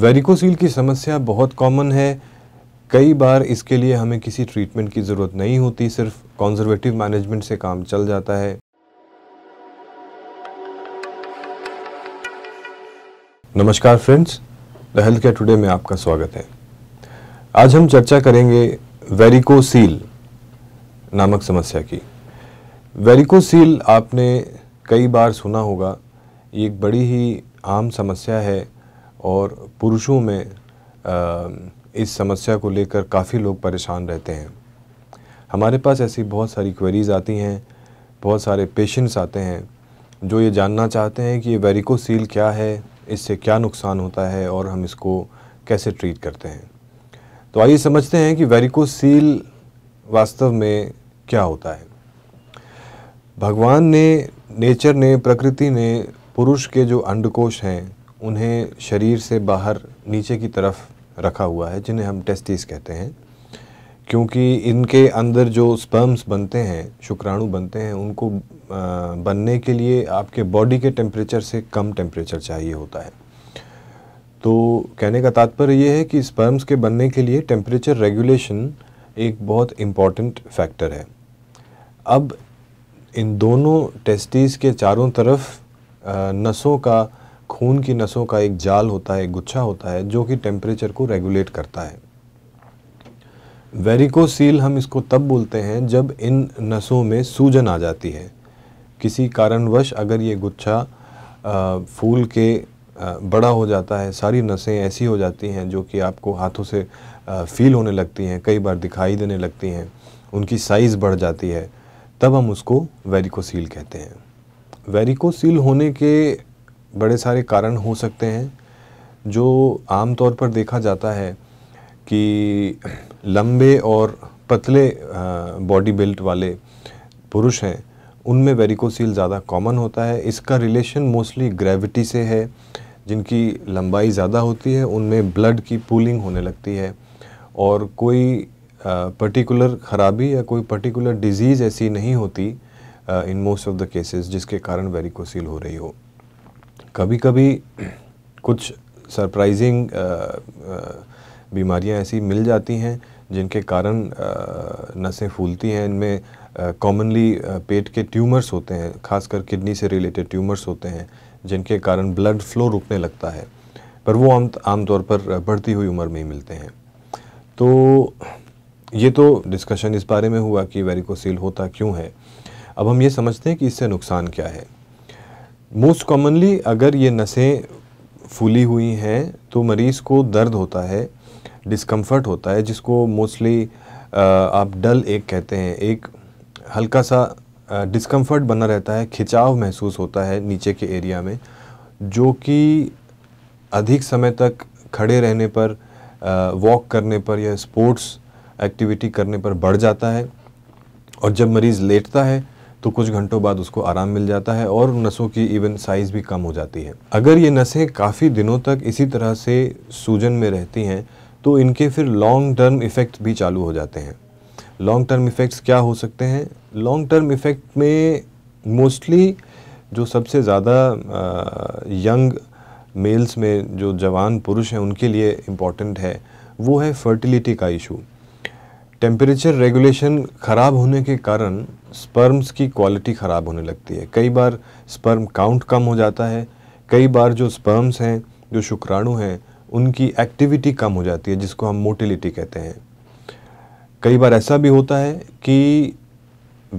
varicocele की समस्या बहुत कॉमन है कई बार इसके लिए हमें किसी ट्रीटमेंट की ज़रूरत नहीं होती सिर्फ कॉन्जर्वेटिव मैनेजमेंट से काम चल जाता है नमस्कार friends the health care today में आपका स्वागत है आज हम चर्चा करेंगे वेरिकोसील नामक समस्या की वेरिकोसील आपने कई बार सुना होगा ये एक बड़ी ही आम समस्या है और पुरुषों में इस समस्या को लेकर काफ़ी लोग परेशान रहते हैं हमारे पास ऐसी बहुत सारी क्वेरीज़ आती हैं बहुत सारे पेशेंट्स आते हैं जो ये जानना चाहते हैं कि ये वेरिकोसील क्या है इससे क्या नुकसान होता है और हम इसको कैसे ट्रीट करते हैं तो आइए समझते हैं कि वेरिकोसील वास्तव में क्या होता है भगवान ने नेचर ने प्रकृति ने पुरुष के जो अंडकोश हैं उन्हें शरीर से बाहर नीचे की तरफ रखा हुआ है जिन्हें हम टेस्टिस कहते हैं क्योंकि इनके अंदर जो स्पर्म्स बनते हैं शुक्राणु बनते हैं उनको बनने के लिए आपके बॉडी के टेम्परेचर से कम टेम्परेचर चाहिए होता है तो कहने का तात्पर्य यह है कि स्पर्म्स के बनने के लिए टेम्परेचर रेगुलेशन एक बहुत इम्पॉर्टेंट फैक्टर है अब इन दोनों टेस्टिस के चारों तरफ नसों का खून की नसों का एक जाल होता है गुच्छा होता है जो कि टेम्परेचर को रेगुलेट करता है वेरिकोसील हम इसको तब बोलते हैं जब इन नसों में सूजन आ जाती है किसी कारणवश अगर ये गुच्छा फूल के बड़ा हो जाता है सारी नसें ऐसी हो जाती हैं जो कि आपको हाथों से फील होने लगती हैं कई बार दिखाई देने लगती हैं उनकी साइज़ बढ़ जाती है तब हम उसको वेरिकोसील कहते हैं वेरिकोसील होने के बड़े सारे कारण हो सकते हैं जो आम तौर पर देखा जाता है कि लंबे और पतले बॉडी बिल्ट वाले पुरुष हैं उनमें वेरिकोसील ज़्यादा कॉमन होता है इसका रिलेशन मोस्टली ग्रेविटी से है जिनकी लंबाई ज़्यादा होती है उनमें ब्लड की पूलिंग होने लगती है और कोई पर्टिकुलर ख़राबी या कोई पर्टिकुलर डिजीज़ ऐसी नहीं होती in most of the cases जिसके कारण वेरिकोसील हो रही हो कभी कभी कुछ सरप्राइजिंग बीमारियां ऐसी मिल जाती हैं जिनके कारण नसें फूलती हैं इनमें कॉमनली पेट के ट्यूमर्स होते हैं खासकर किडनी से रिलेटेड ट्यूमर्स होते हैं जिनके कारण ब्लड फ्लो रुकने लगता है पर वो आम आमतौर पर बढ़ती हुई उम्र में ही मिलते हैं तो ये तो डिस्कशन इस बारे में हुआ कि वेरिकोसील होता क्यों है अब हम ये समझते हैं कि इससे नुकसान क्या है मोस्ट कॉमनली अगर ये नसें फूली हुई हैं तो मरीज़ को दर्द होता है डिस्कम्फर्ट होता है जिसको मोस्टली आप डल एक कहते हैं एक हल्का सा डिस्कम्फर्ट बना रहता है खिंचाव महसूस होता है नीचे के एरिया में जो कि अधिक समय तक खड़े रहने पर वॉक करने पर या स्पोर्ट्स एक्टिविटी करने पर बढ़ जाता है और जब मरीज़ लेटता है तो कुछ घंटों बाद उसको आराम मिल जाता है और नसों की इवन साइज़ भी कम हो जाती है अगर ये नसें काफ़ी दिनों तक इसी तरह से सूजन में रहती हैं तो इनके फिर लॉन्ग टर्म इफ़ेक्ट भी चालू हो जाते हैं लॉन्ग टर्म इफ़ेक्ट्स क्या हो सकते हैं लॉन्ग टर्म इफ़ेक्ट में मोस्टली जो सबसे ज़्यादा यंग मेल्स में जो जवान पुरुष हैं उनके लिए इम्पॉर्टेंट है वो है फर्टिलिटी का इशू टेम्परेचर रेगुलेशन ख़राब होने के कारण स्पर्म्स की क्वालिटी ख़राब होने लगती है कई बार स्पर्म काउंट कम हो जाता है कई बार जो स्पर्म्स हैं जो शुक्राणु हैं उनकी एक्टिविटी कम हो जाती है जिसको हम मोटिलिटी कहते हैं कई बार ऐसा भी होता है कि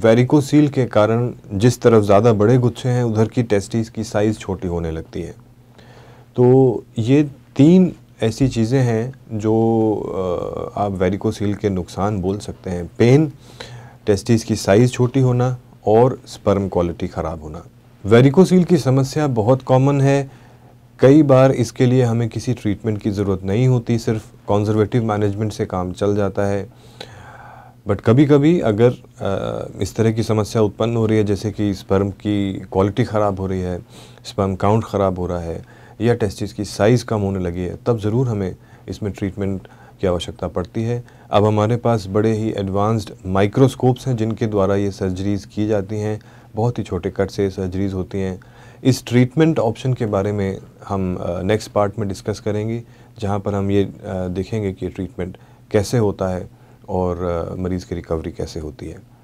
वेरिकोसील के कारण जिस तरफ ज़्यादा बड़े गुच्छे हैं उधर की टेस्टिस की साइज़ छोटी होने लगती है तो ये तीन ऐसी चीज़ें हैं जो आप वेरिकोसील के नुकसान बोल सकते हैं पेन टेस्टिस की साइज़ छोटी होना और स्पर्म क्वालिटी ख़राब होना वेरिकोसील की समस्या बहुत कॉमन है कई बार इसके लिए हमें किसी ट्रीटमेंट की ज़रूरत नहीं होती सिर्फ कॉन्ज़र्वेटिव मैनेजमेंट से काम चल जाता है बट कभी कभी अगर इस तरह की समस्या उत्पन्न हो रही है जैसे कि स्पर्म की क्वालिटी ख़राब हो रही है स्पर्म काउंट ख़राब हो रहा है या टेस्टिस की साइज़ कम होने लगी है तब ज़रूर हमें इसमें ट्रीटमेंट की आवश्यकता पड़ती है अब हमारे पास बड़े ही एडवांस्ड माइक्रोस्कोप्स हैं जिनके द्वारा ये सर्जरीज़ की जाती हैं बहुत ही छोटे कट से सर्जरीज़ होती हैं इस ट्रीटमेंट ऑप्शन के बारे में हम नेक्स्ट पार्ट में डिस्कस करेंगे जहाँ पर हम ये देखेंगे कि ट्रीटमेंट कैसे होता है और मरीज़ की रिकवरी कैसे होती है